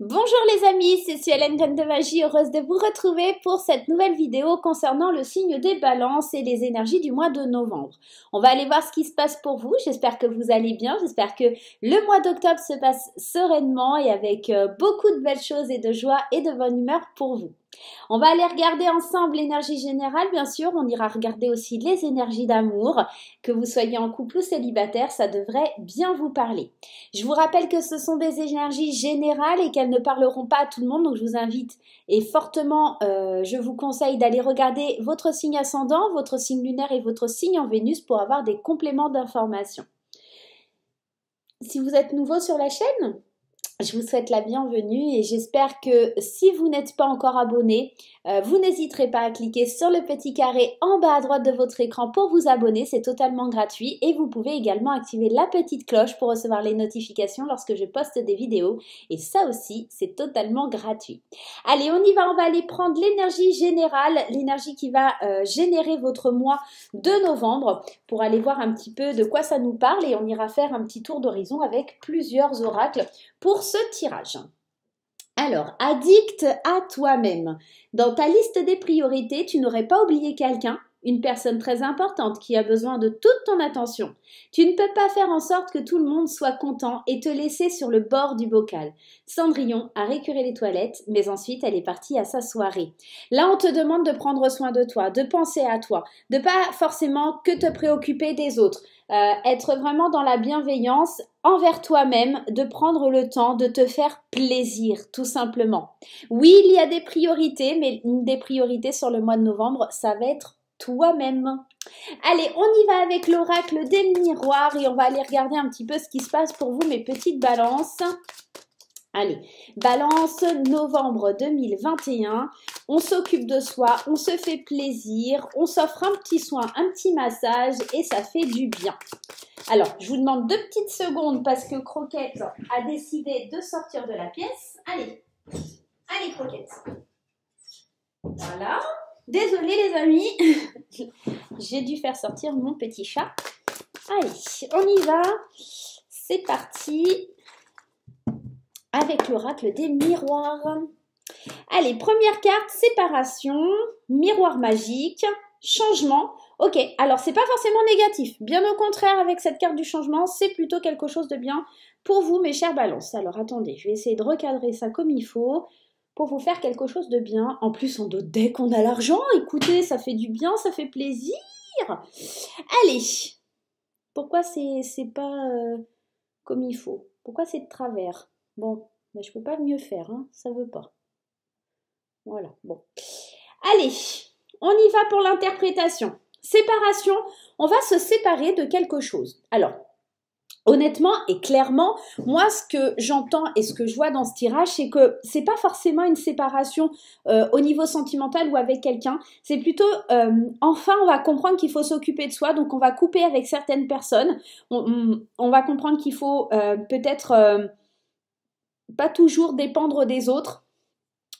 Bonjour les amis, c'est Suellen de Magie, heureuse de vous retrouver pour cette nouvelle vidéo concernant le signe des balances et les énergies du mois de novembre. On va aller voir ce qui se passe pour vous, j'espère que vous allez bien, j'espère que le mois d'octobre se passe sereinement et avec euh, beaucoup de belles choses et de joie et de bonne humeur pour vous. On va aller regarder ensemble l'énergie générale, bien sûr. On ira regarder aussi les énergies d'amour. Que vous soyez en couple ou célibataire, ça devrait bien vous parler. Je vous rappelle que ce sont des énergies générales et qu'elles ne parleront pas à tout le monde. Donc je vous invite et fortement, euh, je vous conseille d'aller regarder votre signe ascendant, votre signe lunaire et votre signe en Vénus pour avoir des compléments d'informations. Si vous êtes nouveau sur la chaîne, je vous souhaite la bienvenue et j'espère que si vous n'êtes pas encore abonné, euh, vous n'hésiterez pas à cliquer sur le petit carré en bas à droite de votre écran pour vous abonner, c'est totalement gratuit et vous pouvez également activer la petite cloche pour recevoir les notifications lorsque je poste des vidéos et ça aussi c'est totalement gratuit. Allez on y va, on va aller prendre l'énergie générale, l'énergie qui va euh, générer votre mois de novembre pour aller voir un petit peu de quoi ça nous parle et on ira faire un petit tour d'horizon avec plusieurs oracles pour ce tirage. Alors, addict à toi-même. Dans ta liste des priorités, tu n'aurais pas oublié quelqu'un une personne très importante qui a besoin de toute ton attention. Tu ne peux pas faire en sorte que tout le monde soit content et te laisser sur le bord du bocal. Cendrillon a récuré les toilettes, mais ensuite elle est partie à sa soirée. Là, on te demande de prendre soin de toi, de penser à toi, de pas forcément que te préoccuper des autres. Euh, être vraiment dans la bienveillance envers toi-même, de prendre le temps de te faire plaisir, tout simplement. Oui, il y a des priorités, mais une des priorités sur le mois de novembre, ça va être toi-même. Allez, on y va avec l'oracle des miroirs et on va aller regarder un petit peu ce qui se passe pour vous, mes petites balances. Allez, balance novembre 2021. On s'occupe de soi, on se fait plaisir, on s'offre un petit soin, un petit massage et ça fait du bien. Alors, je vous demande deux petites secondes parce que Croquette a décidé de sortir de la pièce. Allez, allez Croquette. Voilà. Désolée les amis, j'ai dû faire sortir mon petit chat. Allez, on y va. C'est parti avec l'oracle des miroirs. Allez, première carte, séparation, miroir magique, changement. Ok, alors c'est pas forcément négatif. Bien au contraire, avec cette carte du changement, c'est plutôt quelque chose de bien pour vous, mes chers balances. Alors attendez, je vais essayer de recadrer ça comme il faut vous faire quelque chose de bien. En plus, on dote dès qu'on a l'argent. Écoutez, ça fait du bien, ça fait plaisir. Allez, pourquoi c'est pas euh, comme il faut Pourquoi c'est de travers Bon, mais ben, je peux pas mieux faire, hein. ça veut pas. Voilà, bon. Allez, on y va pour l'interprétation. Séparation, on va se séparer de quelque chose. Alors, Oh. Honnêtement et clairement, moi, ce que j'entends et ce que je vois dans ce tirage, c'est que c'est pas forcément une séparation euh, au niveau sentimental ou avec quelqu'un. C'est plutôt, euh, enfin, on va comprendre qu'il faut s'occuper de soi, donc on va couper avec certaines personnes. On, va comprendre qu'il faut euh, peut-être pas toujours dépendre des autres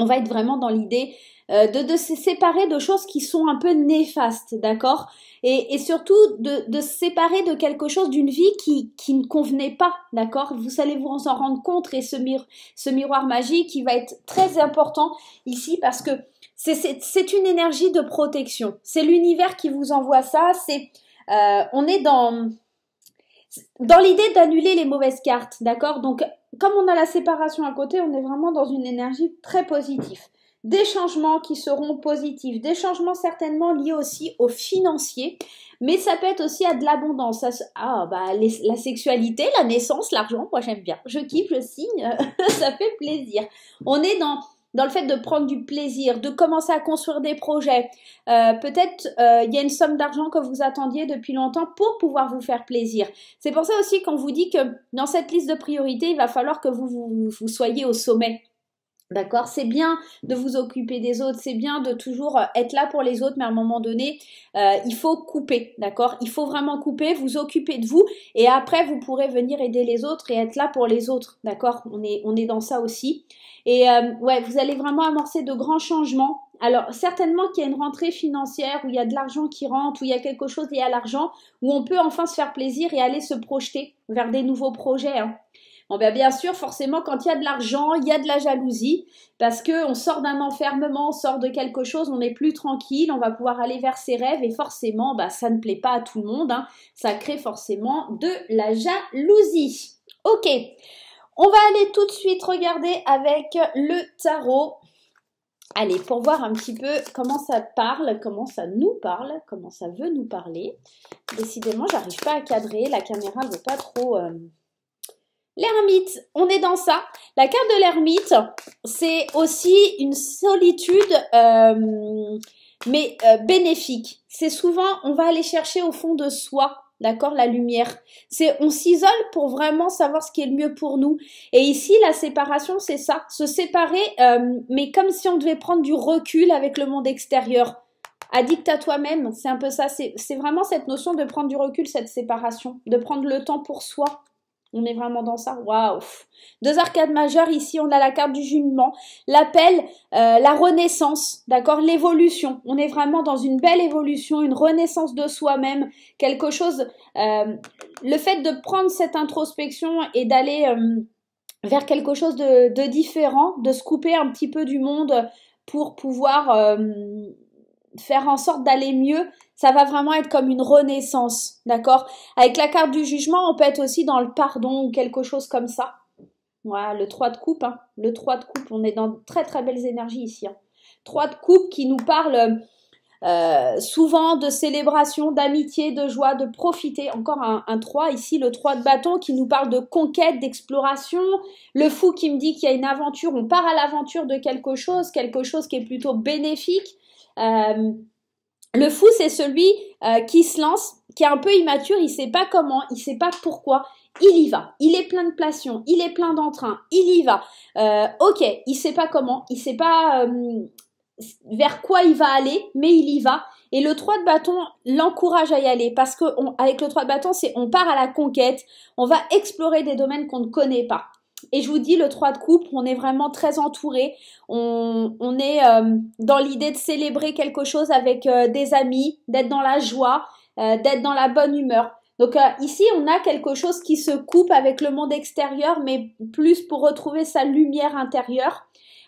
on va être vraiment dans l'idée euh, de, se séparer de choses qui sont un peu néfastes, d'accord et, surtout de, se séparer de quelque chose, d'une vie qui, ne convenait pas, d'accord Vous allez vous en rendre compte et ce, ce miroir magique qui va être très important ici parce que c'est une énergie de protection. C'est l'univers qui vous envoie ça. C'est euh, on est dans dans l'idée d'annuler les mauvaises cartes, d'accord Donc comme on a la séparation à côté, on est vraiment dans une énergie très positive. Des changements qui seront positifs, des changements certainement liés aussi au financier, mais ça peut être aussi à de l'abondance. Ah, bah, la sexualité, la naissance, l'argent, moi j'aime bien. Je kiffe je signe, ça fait plaisir. On est dans dans le fait de prendre du plaisir, de commencer à construire des projets. Euh, peut-être euh, il y a une somme d'argent que vous attendiez depuis longtemps pour pouvoir vous faire plaisir. C'est pour ça aussi qu'on vous dit que dans cette liste de priorités, il va falloir que vous, vous soyez au sommet. D'accord C'est bien de vous occuper des autres, c'est bien de toujours euh, être là pour les autres, mais à un moment donné, euh, il faut couper, d'accord Il faut vraiment couper, vous occuper de vous, et après, vous pourrez venir aider les autres et être là pour les autres, d'accord on est, on est dans ça aussi. Et euh, ouais, vous allez vraiment amorcer de grands changements. Alors, certainement qu'il y a une rentrée financière, où il y a de l'argent qui rentre, où il y a quelque chose y à l'argent, où on peut enfin se faire plaisir et aller se projeter vers des nouveaux projets. Hein. Bon ben, bien sûr, forcément, quand il y a de l'argent, il y a de la jalousie, parce qu'on sort d'un enfermement, on sort de quelque chose, on est plus tranquille, on va pouvoir aller vers ses rêves, et forcément, bah ça ne plaît pas à tout le monde, hein. ça crée forcément de la jalousie. Ok, on va aller tout de suite regarder avec le tarot. Allez, pour voir un petit peu comment ça parle, comment ça nous parle, comment ça veut nous parler. Décidément, j'arrive pas à cadrer, la caméra ne veut pas trop... Euh, L'ermite, on est dans ça. La carte de l'ermite, c'est aussi une solitude, euh, mais euh, bénéfique. C'est souvent, on va aller chercher au fond de soi, d'accord, la lumière. C'est, on s'isole pour vraiment savoir ce qui est le mieux pour nous. Et ici, la séparation, c'est ça, se séparer, euh, mais comme si on devait prendre du recul avec le monde extérieur. Addict à toi-même, c'est un peu ça. C'est vraiment cette notion de prendre du recul, cette séparation, de prendre le temps pour soi, on est vraiment dans ça. Waouh Deux arcades majeures, ici on a la carte du jugement, l'appel, euh, la renaissance, d'accord L'évolution. On est vraiment dans une belle évolution, une renaissance de soi-même, quelque chose... Euh, le fait de prendre cette introspection et d'aller euh, vers quelque chose de, de, différent, de se couper un petit peu du monde pour pouvoir faire en sorte d'aller mieux, ça va vraiment être comme une renaissance, d'accord Avec la carte du jugement, on peut être aussi dans le pardon ou quelque chose comme ça. Voilà, le 3 de coupe, hein. le 3 de coupe, on est dans de très très belles énergies ici. 3 hein. de coupe qui nous parle euh, souvent de célébration, d'amitié, de joie, de profiter. Encore un, un 3 ici, le 3 de bâton qui nous parle de conquête, d'exploration. Le fou qui me dit qu'il y a une aventure, on part à l'aventure de quelque chose, quelque chose qui est plutôt bénéfique. Euh, le fou, c'est celui euh, qui se lance, qui est un peu immature, il sait pas comment, il sait pas pourquoi. Il y va, il est plein de passion, il est plein d'entrain, il y va. Euh, ok, il sait pas comment, il sait pas euh, vers quoi il va aller, mais il y va. Et le 3 de bâton l'encourage à y aller parce que avec le 3 de bâton, c'est on part à la conquête, on va explorer des domaines qu'on ne connaît pas. Et je vous dis, le 3 de coupe, on est vraiment très entouré. On, on est euh, dans l'idée de célébrer quelque chose avec euh, des amis, d'être dans la joie, euh, d'être dans la bonne humeur. Donc ici, on a quelque chose qui se coupe avec le monde extérieur, mais plus pour retrouver sa lumière intérieure.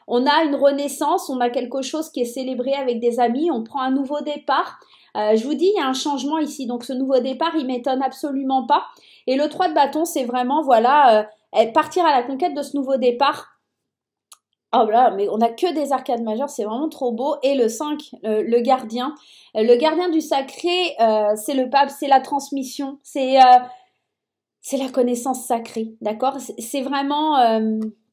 On a une renaissance, on a quelque chose qui est célébré avec des amis, on prend un nouveau départ. je vous dis, il y a un changement ici. Donc ce nouveau départ, il m'étonne absolument pas. Et le 3 de bâton, c'est vraiment, voilà, eh, partir à la conquête de ce nouveau départ. Oh là, mais on n'a que des arcades majeures, c'est vraiment trop beau. Et le 5, le, gardien. Euh, le gardien du sacré, euh, c'est le pape, c'est la transmission, c'est euh, la connaissance sacrée, d'accord C'est vraiment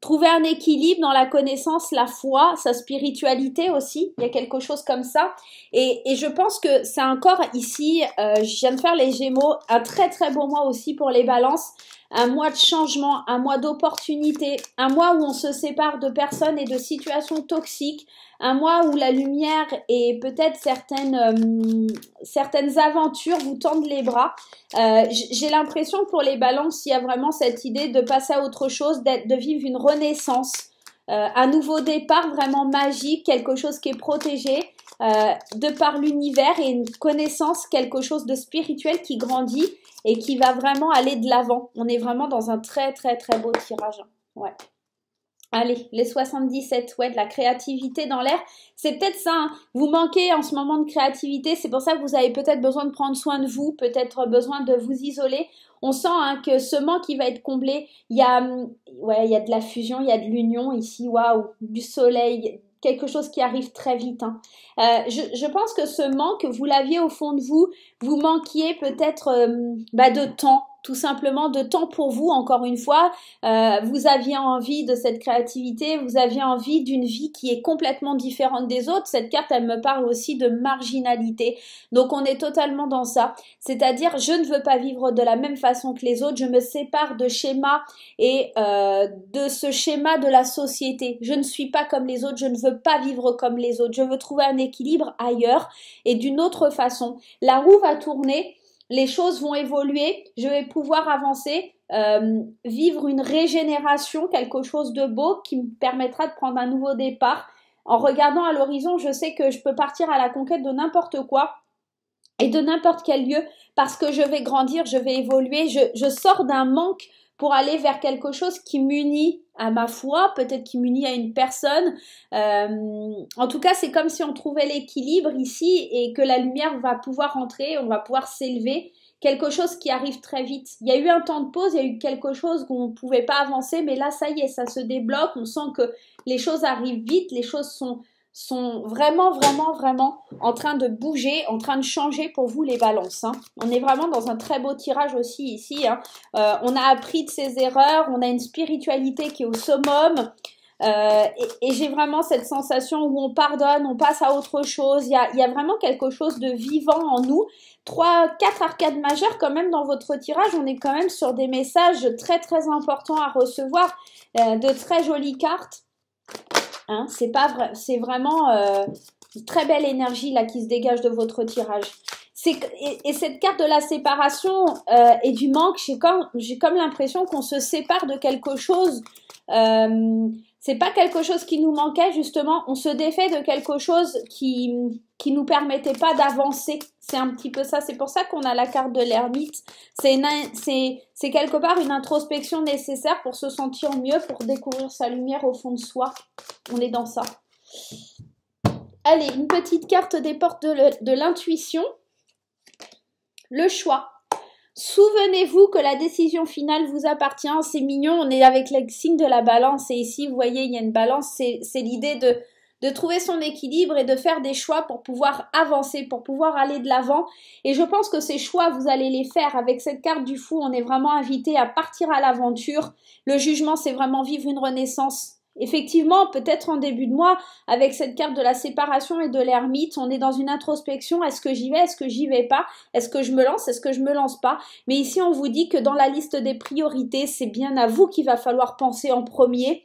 trouver un équilibre dans la connaissance, la foi, sa spiritualité aussi. Il y a quelque chose comme ça. Et, et je pense que c'est encore ici, je viens de faire les Gémeaux, un très très beau mois aussi pour les balances. Un mois de changement, un mois d'opportunité, un mois où on se sépare de personnes et de situations toxiques, un mois où la lumière et peut-être certaines, euh, certaines aventures vous tendent les bras. Euh, J'ai l'impression que pour les balances, il y a vraiment cette idée de passer à autre chose, de vivre une connaissance, un euh, nouveau départ vraiment magique, quelque chose qui est protégé euh, de par l'univers et une connaissance, quelque chose de spirituel qui grandit et qui va vraiment aller de l'avant. On est vraiment dans un très très très beau tirage. Ouais. Allez, les 77, ouais, de la créativité dans l'air. C'est peut-être ça, hein. vous manquez en ce moment de créativité, c'est pour ça que vous avez peut-être besoin de prendre soin de vous, peut-être besoin de vous isoler. On sent hein, que ce manque, il va être comblé. Il y a, hum, ouais, il y a de la fusion, il y a de l'union ici, waouh, du soleil, quelque chose qui arrive très vite. Hein. Euh, je, pense que ce manque, vous l'aviez au fond de vous, vous manquiez peut-être hum, bah, de temps, tout simplement de temps pour vous, encore une fois. Euh, vous aviez envie de cette créativité, vous aviez envie d'une vie qui est complètement différente des autres. Cette carte, elle me parle aussi de marginalité. Donc on est totalement dans ça. C'est-à-dire, je ne veux pas vivre de la même façon que les autres, je me sépare de schéma et euh, de ce schéma de la société. Je ne suis pas comme les autres, je ne veux pas vivre comme les autres, je veux trouver un équilibre ailleurs et d'une autre façon. La roue va tourner les choses vont évoluer, je vais pouvoir avancer, euh, vivre une régénération, quelque chose de beau qui me permettra de prendre un nouveau départ. En regardant à l'horizon, je sais que je peux partir à la conquête de n'importe quoi et de n'importe quel lieu parce que je vais grandir, je vais évoluer, je, je sors d'un manque pour aller vers quelque chose qui m'unit à ma foi, peut-être qui m'unit à une personne. Euh, en tout cas, c'est comme si on trouvait l'équilibre ici et que la lumière va pouvoir entrer, on va pouvoir s'élever. Quelque chose qui arrive très vite. Il y a eu un temps de pause, il y a eu quelque chose qu'on ne pouvait pas avancer, mais là, ça y est, ça se débloque. On sent que les choses arrivent vite, les choses sont, sont vraiment, vraiment, vraiment en train de bouger, en train de changer pour vous les balances. Hein. On est vraiment dans un très beau tirage aussi ici. Hein. Euh, on a appris de ses erreurs, on a une spiritualité qui est au summum. Euh, et, j'ai vraiment cette sensation où on pardonne, on passe à autre chose. Il y a, vraiment quelque chose de vivant en nous. Trois, quatre arcades majeures quand même dans votre tirage. On est quand même sur des messages très très importants à recevoir, euh, de très jolies cartes. Hein, c'est pas vrai, c'est vraiment une euh, très belle énergie là qui se dégage de votre tirage. Et, et, cette carte de la séparation et euh, du manque, j'ai comme, comme l'impression qu'on se sépare de quelque chose. Euh, c'est pas quelque chose qui nous manquait justement, on se défait de quelque chose qui qui nous permettait pas d'avancer. C'est un petit peu ça, c'est pour ça qu'on a la carte de l'ermite. C'est c'est quelque part une introspection nécessaire pour se sentir mieux, pour découvrir sa lumière au fond de soi. On est dans ça. Allez, une petite carte des portes de l'intuition. Le choix. Souvenez-vous que la décision finale vous appartient. C'est mignon, on est avec le signe de la balance et ici, vous voyez, il y a une balance. C'est l'idée de, de trouver son équilibre et de faire des choix pour pouvoir avancer, pour pouvoir aller de l'avant. Et je pense que ces choix, vous allez les faire. Avec cette carte du fou, on est vraiment invité à partir à l'aventure. Le jugement, c'est vraiment vivre une renaissance Effectivement, peut-être en début de mois, avec cette carte de la séparation et de l'ermite, on est dans une introspection. Est-ce que j'y vais Est-ce que j'y vais pas Est-ce que je me lance Est-ce que je me lance pas Mais ici, on vous dit que dans la liste des priorités, c'est bien à vous qu'il va falloir penser en premier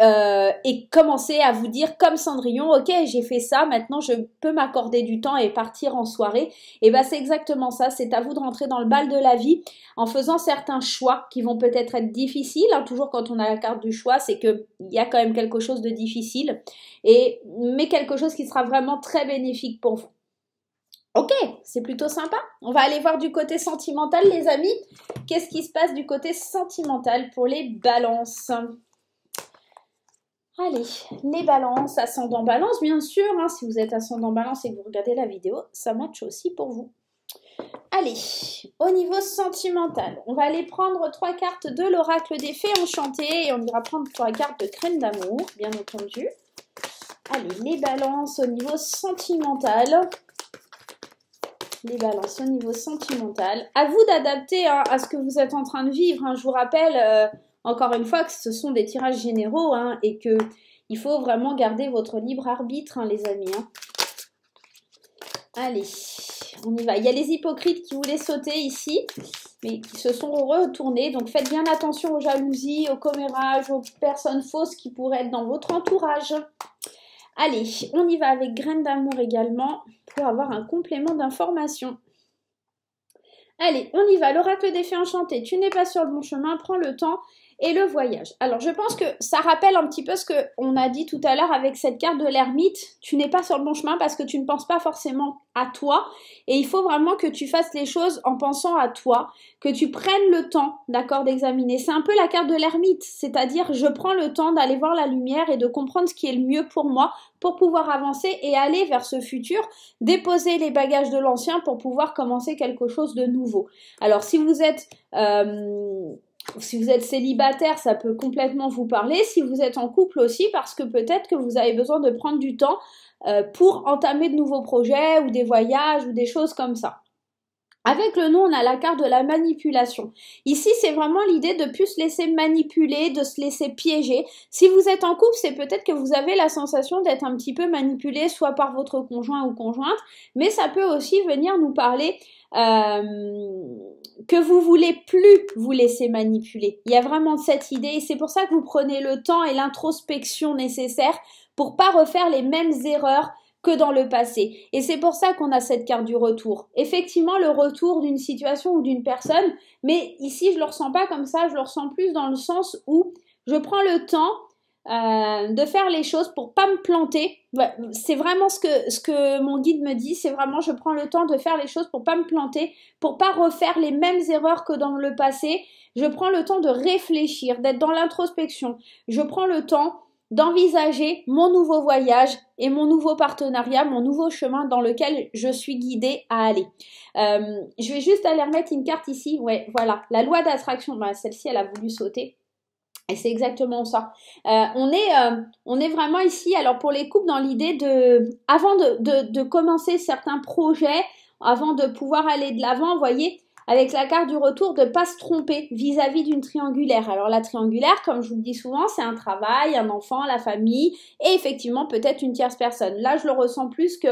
euh, et, commencer à vous dire comme Cendrillon, ok, j'ai fait ça, maintenant je peux m'accorder du temps et partir en soirée. Et bien, bah, c'est exactement ça, c'est à vous de rentrer dans le bal de la vie en faisant certains choix qui vont peut-être être difficiles. Hein. toujours quand on a la carte du choix, c'est qu'il y a quand même quelque chose de difficile, et, mais quelque chose qui sera vraiment très bénéfique pour vous. Ok, c'est plutôt sympa. On va aller voir du côté sentimental, les amis. Qu'est-ce qui se passe du côté sentimental pour les balances Allez, les balances, ascendant balance, bien sûr. Hein, si vous êtes ascendant balance et que vous regardez la vidéo, ça marche aussi pour vous. Allez, au niveau sentimental, on va aller prendre trois cartes de l'oracle des fées enchantées et on ira prendre trois cartes de crème d'amour, bien entendu. Allez, les balances au niveau sentimental. Les balances au niveau sentimental. À vous d'adapter hein, à ce que vous êtes en train de vivre. Hein. Je vous rappelle, euh, encore une fois que ce sont des tirages généraux hein, et que il faut vraiment garder votre libre arbitre, hein, les amis. Hein. Allez, on y va. Il y a les hypocrites qui voulaient sauter ici, mais qui se sont retournés. Donc faites bien attention aux jalousies, aux commérages, aux personnes fausses qui pourraient être dans votre entourage. Allez, on y va avec graines d'amour également pour avoir un complément d'information. Allez, on y va. L'oracle des fées enchantées, tu n'es pas sur le bon chemin, prends le temps et le voyage. Alors je pense que ça rappelle un petit peu ce qu'on a dit tout à l'heure avec cette carte de l'ermite. Tu n'es pas sur le bon chemin parce que tu ne penses pas forcément à toi. Et il faut vraiment que tu fasses les choses en pensant à toi, que tu prennes le temps, d'accord, d'examiner. C'est un peu la carte de l'ermite, c'est-à-dire je prends le temps d'aller voir la lumière et de comprendre ce qui est le mieux pour moi pour pouvoir avancer et aller vers ce futur, déposer les bagages de l'ancien pour pouvoir commencer quelque chose de nouveau. Alors si vous êtes... Euh, si vous êtes célibataire, ça peut complètement vous parler. Si vous êtes en couple aussi, parce que peut-être que vous avez besoin de prendre du temps euh, pour entamer de nouveaux projets ou des voyages ou des choses comme ça. Avec le nom, on a la carte de la manipulation. Ici, c'est vraiment l'idée de plus se laisser manipuler, de se laisser piéger. Si vous êtes en couple, c'est peut-être que vous avez la sensation d'être un petit peu manipulé, soit par votre conjoint ou conjointe, mais ça peut aussi venir nous parler euh, que vous voulez plus vous laisser manipuler. Il y a vraiment cette idée et c'est pour ça que vous prenez le temps et l'introspection nécessaire pour pas refaire les mêmes erreurs que dans le passé. Et c'est pour ça qu'on a cette carte du retour. Effectivement, le retour d'une situation ou d'une personne, mais ici je le ressens pas comme ça, je le ressens plus dans le sens où je prends le temps euh, de faire les choses pour pas me planter. c'est vraiment ce que, ce que mon guide me dit, c'est vraiment je prends le temps de faire les choses pour pas me planter, pour pas refaire les mêmes erreurs que dans le passé. Je prends le temps de réfléchir, d'être dans l'introspection. Je prends le temps d'envisager mon nouveau voyage et mon nouveau partenariat, mon nouveau chemin dans lequel je suis guidée à aller. Euh, je vais juste aller remettre une carte ici. Ouais, voilà. La loi d'attraction, bah, celle-ci, elle a voulu sauter. Et c'est exactement ça. Euh, on, est, euh, on est vraiment ici, alors pour les couples, dans l'idée de, avant de, commencer certains projets, avant de pouvoir aller de l'avant, vous voyez, avec la carte du retour, de ne pas se tromper vis-à-vis d'une triangulaire. Alors la triangulaire, comme je vous le dis souvent, c'est un travail, un enfant, la famille, et effectivement peut-être une tierce personne. Là, je le ressens plus que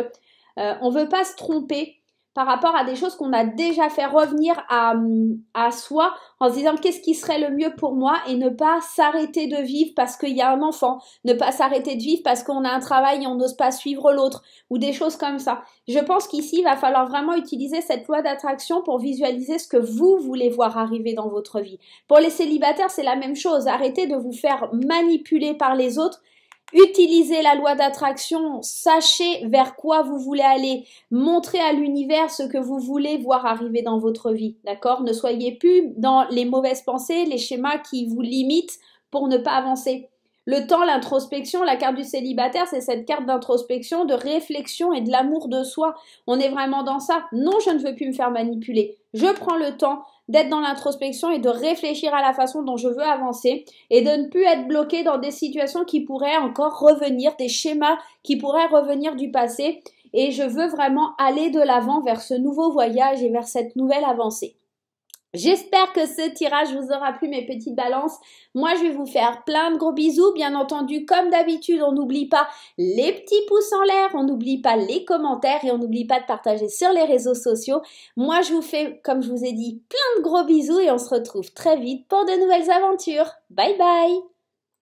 euh, on ne veut pas se tromper par rapport à des choses qu'on a déjà fait revenir à, à soi en se disant qu'est-ce qui serait le mieux pour moi et ne pas s'arrêter de vivre parce qu'il y a un enfant, ne pas s'arrêter de vivre parce qu'on a un travail et on n'ose pas suivre l'autre ou des choses comme ça. Je pense qu'ici, il va falloir vraiment utiliser cette loi d'attraction pour visualiser ce que vous voulez voir arriver dans votre vie. Pour les célibataires, c'est la même chose. Arrêtez de vous faire manipuler par les autres Utilisez la loi d'attraction, sachez vers quoi vous voulez aller, montrez à l'univers ce que vous voulez voir arriver dans votre vie, d'accord Ne soyez plus dans les mauvaises pensées, les schémas qui vous limitent pour ne pas avancer. Le temps, l'introspection, la carte du célibataire, c'est cette carte d'introspection, de réflexion et de l'amour de soi. On est vraiment dans ça. Non, je ne veux plus me faire manipuler. Je prends le temps d'être dans l'introspection et de réfléchir à la façon dont je veux avancer et de ne plus être bloqué dans des situations qui pourraient encore revenir, des schémas qui pourraient revenir du passé. Et je veux vraiment aller de l'avant vers ce nouveau voyage et vers cette nouvelle avancée. J'espère que ce tirage vous aura plu mes petites balances. Moi, je vais vous faire plein de gros bisous. Bien entendu, comme d'habitude, on n'oublie pas les petits pouces en l'air, on n'oublie pas les commentaires et on n'oublie pas de partager sur les réseaux sociaux. Moi, je vous fais, comme je vous ai dit, plein de gros bisous et on se retrouve très vite pour de nouvelles aventures. Bye bye